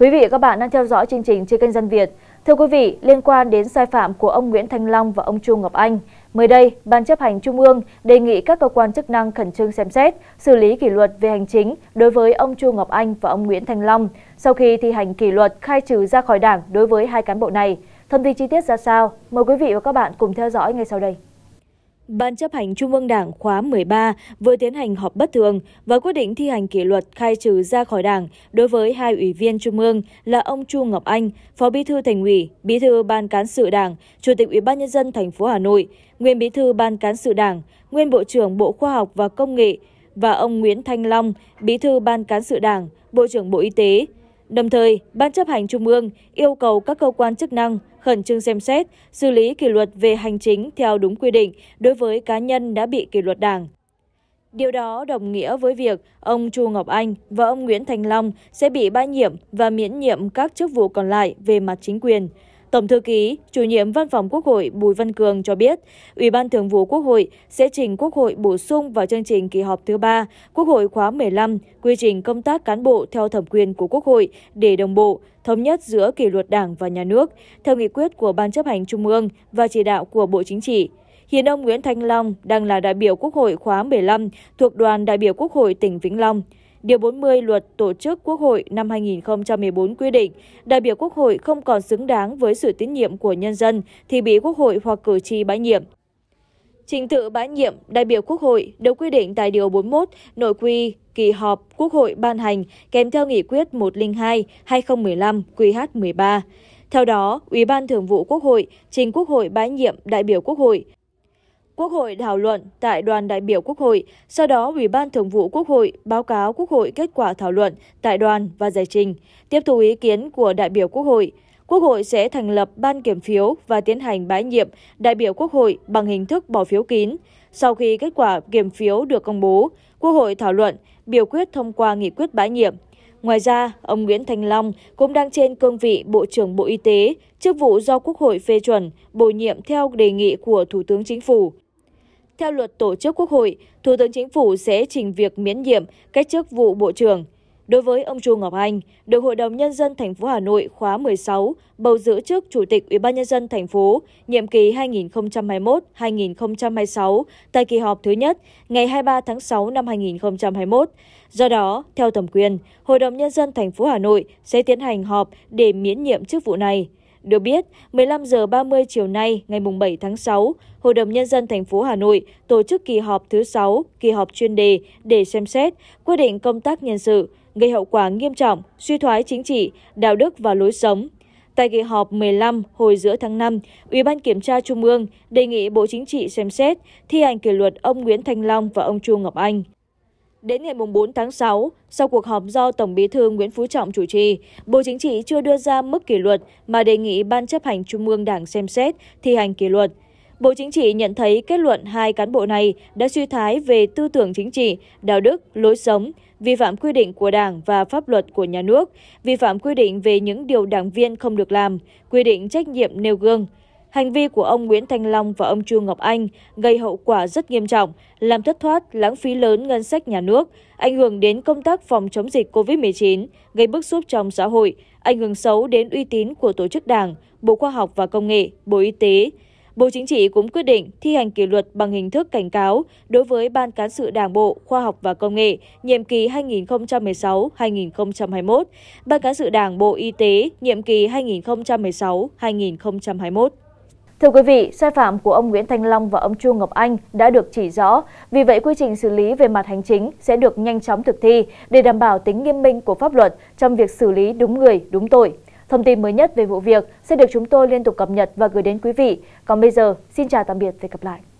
Quý vị và các bạn đang theo dõi chương trình trên kênh Dân Việt. Thưa quý vị, liên quan đến sai phạm của ông Nguyễn Thanh Long và ông Chu Ngọc Anh, mới đây, Ban chấp hành Trung ương đề nghị các cơ quan chức năng khẩn trương xem xét, xử lý kỷ luật về hành chính đối với ông Chu Ngọc Anh và ông Nguyễn Thanh Long sau khi thi hành kỷ luật khai trừ ra khỏi đảng đối với hai cán bộ này. Thông tin chi tiết ra sao? Mời quý vị và các bạn cùng theo dõi ngay sau đây. Ban chấp hành Trung ương Đảng khóa 13 vừa tiến hành họp bất thường và quyết định thi hành kỷ luật khai trừ ra khỏi Đảng đối với hai ủy viên Trung ương là ông Chu Ngọc Anh, Phó Bí thư Thành ủy, Bí thư Ban cán sự Đảng, Chủ tịch Ủy ban nhân dân thành phố Hà Nội, nguyên Bí thư Ban cán sự Đảng, nguyên Bộ trưởng Bộ Khoa học và Công nghệ và ông Nguyễn Thanh Long, Bí thư Ban cán sự Đảng, Bộ trưởng Bộ Y tế, Đồng thời, Ban chấp hành Trung ương yêu cầu các cơ quan chức năng khẩn trương xem xét, xử lý kỷ luật về hành chính theo đúng quy định đối với cá nhân đã bị kỷ luật đảng. Điều đó đồng nghĩa với việc ông Chu Ngọc Anh và ông Nguyễn Thành Long sẽ bị bãi nhiệm và miễn nhiệm các chức vụ còn lại về mặt chính quyền – Tổng thư ký, chủ nhiệm văn phòng Quốc hội Bùi Văn Cường cho biết, Ủy ban Thường vụ Quốc hội sẽ trình Quốc hội bổ sung vào chương trình kỳ họp thứ ba Quốc hội khóa 15 quy trình công tác cán bộ theo thẩm quyền của Quốc hội để đồng bộ, thống nhất giữa kỷ luật Đảng và nhà nước theo nghị quyết của Ban chấp hành Trung ương và chỉ đạo của Bộ Chính trị. Hiện ông Nguyễn Thanh Long đang là đại biểu Quốc hội khóa 15 thuộc đoàn đại biểu Quốc hội tỉnh Vĩnh Long. Điều 40 luật Tổ chức Quốc hội năm 2014 quy định, đại biểu Quốc hội không còn xứng đáng với sự tín nhiệm của nhân dân thì bị Quốc hội hoặc cử tri bãi nhiệm. Trình tự bãi nhiệm đại biểu Quốc hội được quy định tại Điều 41 Nội quy kỳ họp Quốc hội ban hành kèm theo Nghị quyết 102-2015-QH13. Theo đó, Ủy ban Thường vụ Quốc hội trình Quốc hội bãi nhiệm đại biểu Quốc hội Quốc hội thảo luận tại đoàn đại biểu Quốc hội, sau đó Ủy ban Thường vụ Quốc hội báo cáo Quốc hội kết quả thảo luận tại đoàn và giải trình, tiếp thu ý kiến của đại biểu Quốc hội. Quốc hội sẽ thành lập ban kiểm phiếu và tiến hành bãi nhiệm đại biểu Quốc hội bằng hình thức bỏ phiếu kín. Sau khi kết quả kiểm phiếu được công bố, Quốc hội thảo luận, biểu quyết thông qua nghị quyết bãi nhiệm. Ngoài ra, ông Nguyễn Thành Long cũng đang trên cương vị Bộ trưởng Bộ Y tế, chức vụ do Quốc hội phê chuẩn, bổ nhiệm theo đề nghị của Thủ tướng Chính phủ. Theo luật tổ chức Quốc hội, Thủ tướng Chính phủ sẽ trình việc miễn nhiệm cách chức vụ Bộ trưởng. Đối với ông Chu Ngọc Anh, được Hội đồng nhân dân thành phố Hà Nội khóa 16 bầu giữ chức Chủ tịch Ủy ban nhân dân thành phố nhiệm kỳ 2021-2026 tại kỳ họp thứ nhất ngày 23 tháng 6 năm 2021. Do đó, theo thẩm quyền, Hội đồng nhân dân thành phố Hà Nội sẽ tiến hành họp để miễn nhiệm chức vụ này. Được biết, 15 h 30 chiều nay ngày 7 tháng 6, Hội đồng Nhân dân thành phố Hà Nội tổ chức kỳ họp thứ 6, kỳ họp chuyên đề để xem xét, quyết định công tác nhân sự, gây hậu quả nghiêm trọng, suy thoái chính trị, đạo đức và lối sống. Tại kỳ họp 15 hồi giữa tháng 5, Ủy ban Kiểm tra Trung ương đề nghị Bộ Chính trị xem xét thi hành kỷ luật ông Nguyễn Thanh Long và ông Chu Ngọc Anh. Đến ngày 4 tháng 6, sau cuộc họp do Tổng bí thư Nguyễn Phú Trọng chủ trì, Bộ Chính trị chưa đưa ra mức kỷ luật mà đề nghị Ban chấp hành Trung ương Đảng xem xét, thi hành kỷ luật. Bộ Chính trị nhận thấy kết luận hai cán bộ này đã suy thái về tư tưởng chính trị, đạo đức, lối sống, vi phạm quy định của Đảng và pháp luật của nhà nước, vi phạm quy định về những điều đảng viên không được làm, quy định trách nhiệm nêu gương, Hành vi của ông Nguyễn Thanh Long và ông Chu Ngọc Anh gây hậu quả rất nghiêm trọng, làm thất thoát, lãng phí lớn ngân sách nhà nước, ảnh hưởng đến công tác phòng chống dịch COVID-19, gây bức xúc trong xã hội, ảnh hưởng xấu đến uy tín của tổ chức Đảng, Bộ Khoa học và Công nghệ, Bộ Y tế. Bộ Chính trị cũng quyết định thi hành kỷ luật bằng hình thức cảnh cáo đối với Ban Cán sự Đảng Bộ Khoa học và Công nghệ nhiệm kỳ 2016-2021, Ban Cán sự Đảng Bộ Y tế nhiệm kỳ 2016-2021. Thưa quý vị, sai phạm của ông Nguyễn Thanh Long và ông Chu Ngọc Anh đã được chỉ rõ, vì vậy quy trình xử lý về mặt hành chính sẽ được nhanh chóng thực thi để đảm bảo tính nghiêm minh của pháp luật trong việc xử lý đúng người, đúng tội. Thông tin mới nhất về vụ việc sẽ được chúng tôi liên tục cập nhật và gửi đến quý vị. Còn bây giờ, xin chào tạm biệt và hẹn gặp lại.